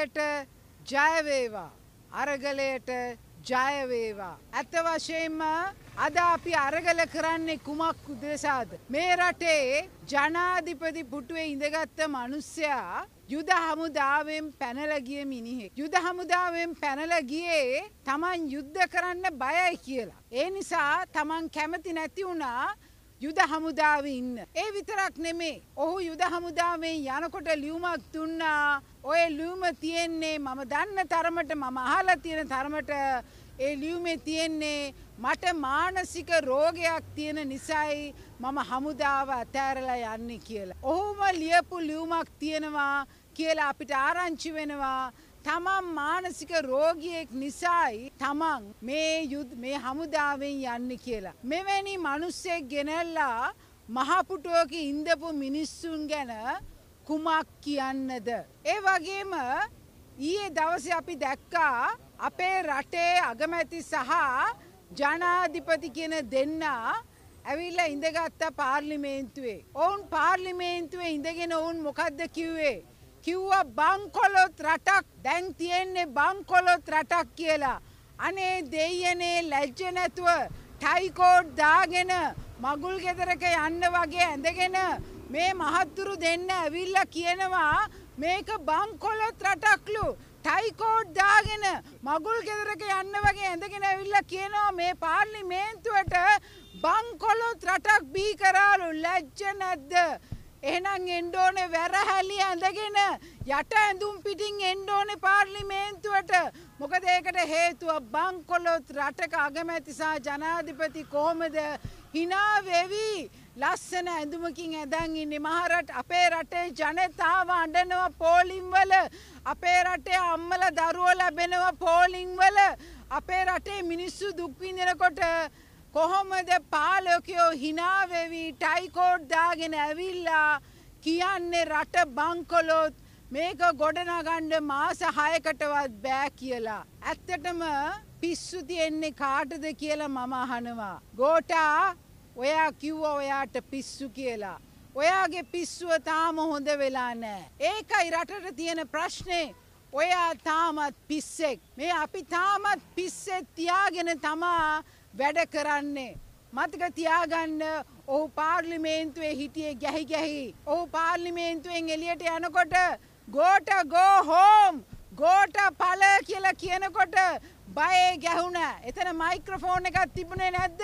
අරගලයට ජයවේවා අරගලයට ජයවේවා. ඇත වශයෙන්ම අද අපි අරගල කරන්නේ කුමක් උදෙසාද. මේ රටේ ජනාධිපති පුටුවේ ඉඳගත්ත මනුස්සයා යුද හමුදාවෙන් පැනලගිය මිනිහෙක්. යුද හමුදාවෙන් පැනලගියේ තමන් යුද්ධ කරන්න බයයි කියලා. ඒ නිසා තමන් කැමති නැති වුණා යුද හමුදාවේ ඉන්න. ඒ විතරක් නෙමේ. ඔහු යුද හමුදාවෙන් යනකොට ලියුමක් දුන්නා. ඔය ලියුම තියෙන්නේ මම දන්න තරමට මම අහලා තියෙන තරමට ඒ ලියුමේ තියෙන්නේ මට මානසික රෝගයක් තියෙන නිසායි මම හමුදාව අතෑරලා යන්නේ කියලා. ඔහුම ලියපු ලියුමක් තියෙනවා කියලා අපිට ආරංචි වෙනවා. තමන් මානසික රෝගියෙක් නිසායි තමන් මේ යුද් මේ හමුදාවෙන් යන්න කියලා. මෙවැනි මනුස්සෙක් ගෙනල්ලා මහපුටුවක ඉඳපු මිනිස්සුන් ගැන කුමක් කියන්නද. ඒ වගේම ඊයේ දවසේ අපි දැක්කා අපේ රටේ අගමැති සහ ජනාධිපති කියන දෙන්නා ඇවිල්ලා ඉඳගත්තා පාර්ලිමේන්තුවේ. ඔවුන් පාර්ලිමේන්තුවේ ඉඳගෙන ඔවුන් මොකද්ද කිව්වේ? කිව්වා බංකොලොත් රටක් දැන් තියෙන්නේ බංකොලොත් රටක් කියලා. අනේ දෙයියනේ ලැජ්ජ නැතුව ටයිකෝඩ් දාගෙන මගුල් ගෙදරක යන්න වගේ ඇඳගෙන මේ මහත්තුරු දෙන්න ඇවිල්ලා කියනවා මේක බංකොලොත් රටක්ලු ටයිකෝඩ් දාගෙන මගුල් ගෙදරක යන්න වගේ ඇඳගෙන ඇවිල්ලා කියනවා මේ පාර්ලිමේන්තුවට බංකොලොත් රටක් බී කරාලු ලැජ්ජ නැද්ද එහෙනම් එන්න ඕනේ වැරහැලි ඇඳගෙන යට ඇඳුම් පිටින් එන්න ඕනේ පාර්ලිමේන්තුවට. මොකද ඒකට හේතුව බංකොලොත් රටක අගමැති සහ ජනාධිපති කොහොමද hina වෙවි ලස්සන ඇඳුමකින් ඇඳන් ඉන්නේ මහරට අපේ රටේ ජනතාව අඬනවා පෝලිං වල අපේ රටේ අම්මලා දරුවෝ ලැබෙනවා පෝලිං වල අපේ රටේ මිනිස්සු දුක් විඳිනකොට කොහොමද පාලකයෝ හිනාවෙවී ටයිකෝඩ් දාගෙන ඇවිල්ලා කියන්නේ රට බංකොලොත් මේක ගොඩනගන්න මාස 6කටවත් බෑ කියලා. ඇත්තටම පිස්සු තියෙන්නේ කාටද කියලා මම අහනවා. ගෝටා ඔයා කිව්වා ඔයාට පිස්සු කියලා. ඔයාගේ පිස්සුව තාම හොඳ වෙලා නෑ. ඒකයි රටට තියෙන ප්‍රශ්නේ. ඔයා තාමත් පිස්සෙක්. මේ අපි තාමත් පිස්සෙත් තියාගෙන තමා වැඩ කරන්නේ. මතක තියාගන්න ඔහු පාර්ලිමේන්තුවේ හිටියේ ගැහි ගැහි. ඔහු පාර්ලිමේන්තුවෙන් එළියට යනකොට ගෝට ගෝ හෝම් ගෝට පල කියලා කියනකොට බයේ ගැහුණ. එතන මයික්‍රෆෝන් එකක් තිබුණේ නැද්ද?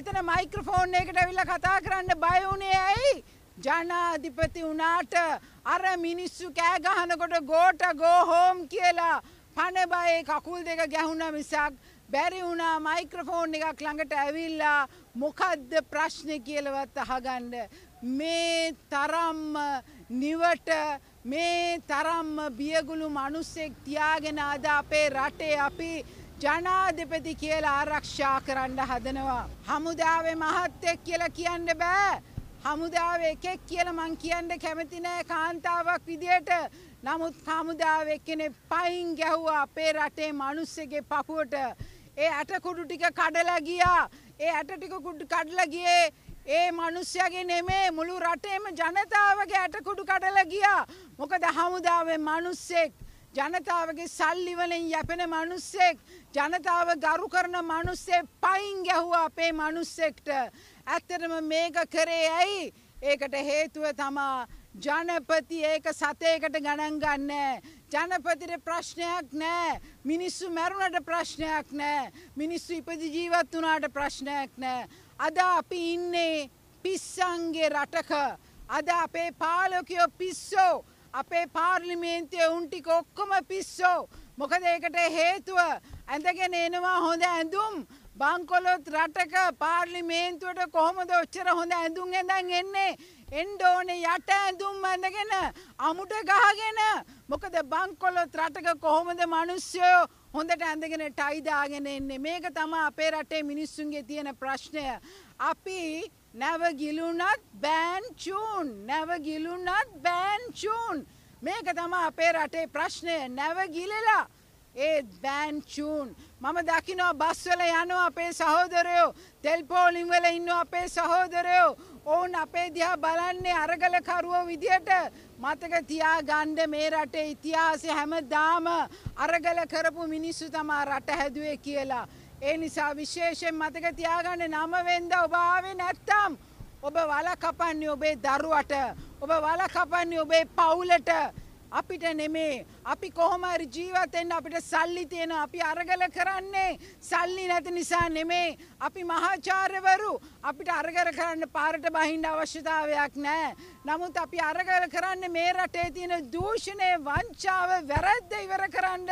එතන මයික්‍රෆෝන් එකට ඇවිල්ලා කතා කරන්න බය වුණේ ඇයි? ජනාධිපති වුණාට අර මිනිස්සු කෑ ගහනකොට ගෝට ගෝ හෝම් කියලා පණ බයේ කකුල් දෙක ගැහුණ මිසක් බැරි වුණා මයික්‍රෆෝන් එකක් ළඟට ඇවිල්ලා මොකද්ද ප්‍රශ්නේ කියලාවත් අහගන්න මේ තරම්ම නිවට මේ තරම්ම බියගුළු මිනිස්සෙක් තියාගෙන අද අපේ රටේ අපි ජනාධිපති කියලා ආරක්ෂා කරන්න හදනවා. හමුදාවේ මහත්තයෙක් කියලා කියන්න බෑ. හමුදාව එකෙක් කියලා මං කියන්න කැමති නෑ කාන්තාවක් විදියට. නමුත් හමුදාව එක්කෙනෙක් පයින් ගැහුවා අපේ රටේ මිනිස්සුගේ පපුවට. ඒ ඇටකුඩු ටික කඩලා ගියා. ඒ ඇට ටික කුඩු කඩලා ගියේ ඒ මිනිස්සයාගේ නෙමේ මුළු රටේම ජනතාවගේ ඇටකුඩු කඩලා ගියා. මොකද හමුදාවේ මිනිස්සෙක් ජනතාවගේ සල්ලි වලින් යැපෙන මිනිස්සෙක් ජනතාව ගරු කරන මනුස්සේ පයින් ගැහුව අපේ මනුස්සෙක්ට ඇත්තටම මේක කරේ ඇයි ඒකට හේතුව තමා ජනපති ඒක සතයකට ගණන් ගන්න ජනපතිට ප්‍රශ්නයක් නෑ මිනිස්සු මැරුණට ප්‍රශ්නයක් නෑ මිනිස්සු ඉපදි ජීවත් වනාට ප්‍රශ්නයක් නෑ අද අපි ඉන්නේ පිස්සන්ගේ රටක අද අපේ පාලොකයෝ පිස්සෝ අපේ පාර්ලිමේන්තය උන්ටික ඔක්කොම පිස්සෝ මොකද ඒකට හේතුව ඇඳගෙන එනවා හොඳ ඇඳුම් බංකොලොත් රටක පාර්ලිමේන්තුවට කොහොමද ඔච්චර හොඳ ඇඳුම් ඇඳන් එන්නේ එන්න ඕනේ යට ඇඳුම් ඇඳගෙන අමුඩ ගහගෙන මොකද බංකොලොත් රටක කොහොමද මිනිස්සු හොඳට ඇඳගෙන ටයි දාගෙන එන්නේ මේක තමයි අපේ රටේ මිනිස්සුන්ගේ තියෙන ප්‍රශ්නය අපි නැව ගිලුණත් බෑන් චූන් නැව ගිලුණත් බෑන් චූන් මේක තමයි අපේ රටේ ප්‍රශ්නය නැව ගිලලා ඒත් බෑන් චූන් මම දකිනවා බස්වල යනවා අපේ සහෝදරයෝ තෙල් පෝලිංවල ඉන්න අපේ සහෝදරයෝ ඔවුන් අපේ දිහා බලන්නේ අරගලකරුවෝ විදියට මතක තියා ගණ්ඩ මේ රටේ ඉතිහාසය හැමදාම අරගල කරපු මිනිස්සු තමා රට හැදුවේ කියලා. ඒ නිසා විශේෂයෙන් මතක තියාගන්න නමවෙන්ද ඔබාවේ නැත්තම්. ඔබ වල කපන්නේ ඔබේ දරුවට ඔබ වල කපන්නේ ඔබේ පවුලට අපිට නෙමේ අපි කොහොමරි ජීවතෙන් අපිට සල්ලි තියෙන අපි අරගල කරන්නේ සල්ලි නැති නිසා නෙමේ අපි මහාචාර්යවරු අපිට අරගල කරන්න පාරට බහින්න අවශ්‍යතාවයක් නෑ නමුත් අපි අරගල කරන්න මේ රටේ තියෙන දූෂණය වංචාව වැරැද්ද ඉවර කරන්න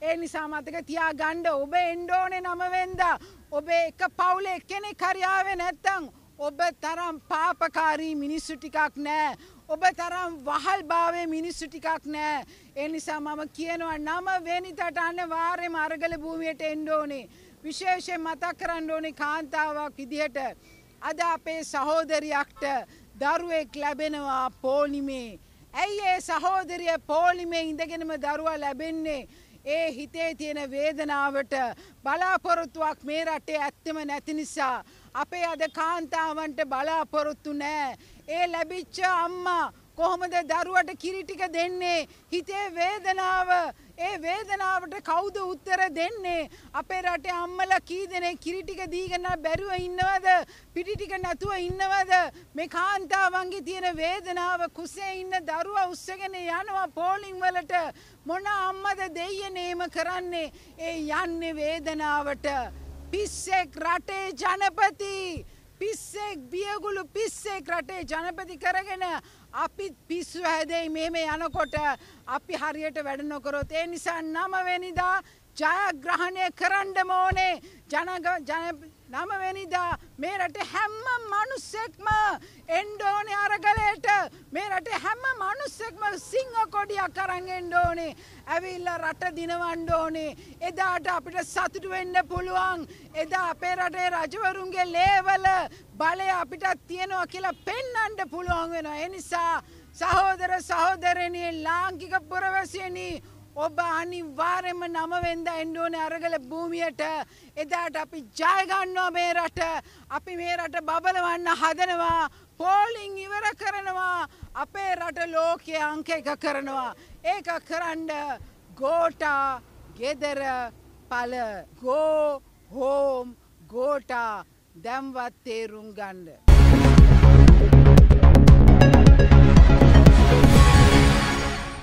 ඒ නිසා මතක තියා ගණ්ඩ ඔබ එන්ඩෝනෙ නමවෙන්දා ඔබේ එක පවුල එක්කෙනෙ කරියාවේ නැත්තං ඔබ තරම් පාපකාරී මිනිස්සු ටිකක් නෑ ඔබ තරම් වහල් භාවය මිනිස්සු ටිකක් නෑ. ඒ නිසා මම කියනවා නම වෙනිතට අනිවාර්යයෙන්ම අරගල භූමියට එන්න ඕනේ. විශේෂයෙන් මතක් කරන්න ඕනේ කාන්තාවක් විදිහට අද අපේ සහෝදරියක්ට දරුවෙක් ලැබෙනවා පෝලිමේ. ඇයි ඒ සහෝදරිය පෝලිමේ ඉඳගෙනම දරුවා ලැබෙන්නේ? ඒ හිතේ තියෙන වේදනාවට බලාපොරොත්තුවක් මේ රටේ ඇත්තම නැති නිසා අපේ අද කාන්තාවන්ට බලාපොරොත්තු නෑ ඒ ලැබිච්ච අම්මා කොහොමද දරුවට කිරි ටික දෙන්නේ හිතේ වේදනාව ඒ වේදනාවට කවුද උත්තර දෙන්නේ අපේ රටේ අම්මලා කී දෙනෙක් කිරි ටික දීගෙන බැරුව ඉන්නවද පිටි ටික නැතුව ඉන්නවද මේ කාන්තාවන්ගේ තියෙන වේදනාව කුසේ ඉන්න දරුවා උස්සගෙන යනවා පෝලිං වලට මොන අම්මද දෙයියනේම කරන්නේ ඒ යන්නේ වේදනාවට පිස්සෙක් රටේ ජනපති පිස්සෙක් බියගුළු පිස්සෙක් රටේ ජනපති කරගෙන අපිත් පිස්සු හැදෙයි මෙහෙම යනකොට අපි හරියට වැඩ නොකරොත් ඒ නිසා නම වෙනිදා ජයග්‍රහණය කරන්න ඕනේ ජන නමවෙනිදා මේ රට හැම්ම මනුස්සෙක්ම එන්ඩෝන අරගලයට මේ රට හැම මනුස්සෙක්ම සිංහ කොඩියක් කරන් එන්ඩෝනේ ඇවිල්ල රට දිනවන්ඩෝනේ එදාට අපිට සතුට වෙන්න පුළුවන් එදා අපේ රටේ රජවරුන්ගේ ලේවල බලය අපිටත් තියෙනවා කියලා පෙන්නන්ඩ පුළුවන් වෙන එනිසා සහෝදර සහෝදරණී ලාංකික පුරවසියනී ඔබ අනිවාර්යයෙන්ම නම වෙන්දා එන්න ඕනේ අරගල භූමියට එදාට අපි ජය ගන්නවා මේ රට අපි මේ රට බබලවන්න හදනවා පෝලිං ඉවර කරනවා අපේ රට ලෝකයේ අංක එක කරනවා ඒක කරන්න ගෝටා ගෙදර පල ගෝ හෝම් ගෝටා දැම්වත් තේරුම් ගන්න